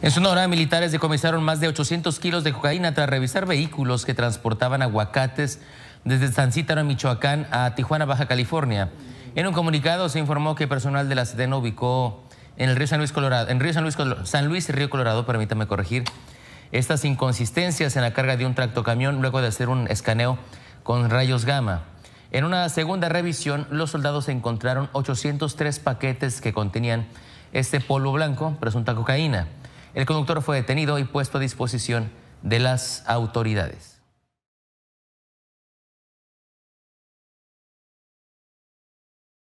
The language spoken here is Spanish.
En Sonora, militares decomisaron más de 800 kilos de cocaína tras revisar vehículos que transportaban aguacates desde San Cítaro, Michoacán, a Tijuana, Baja California. En un comunicado se informó que personal de la SEDENA ubicó en el río San Luis, Colorado, en río San Luis, San Luis y Río Colorado, permítame corregir, estas inconsistencias en la carga de un tractocamión luego de hacer un escaneo con rayos gamma. En una segunda revisión, los soldados encontraron 803 paquetes que contenían este polvo blanco, presunta cocaína. El conductor fue detenido y puesto a disposición de las autoridades.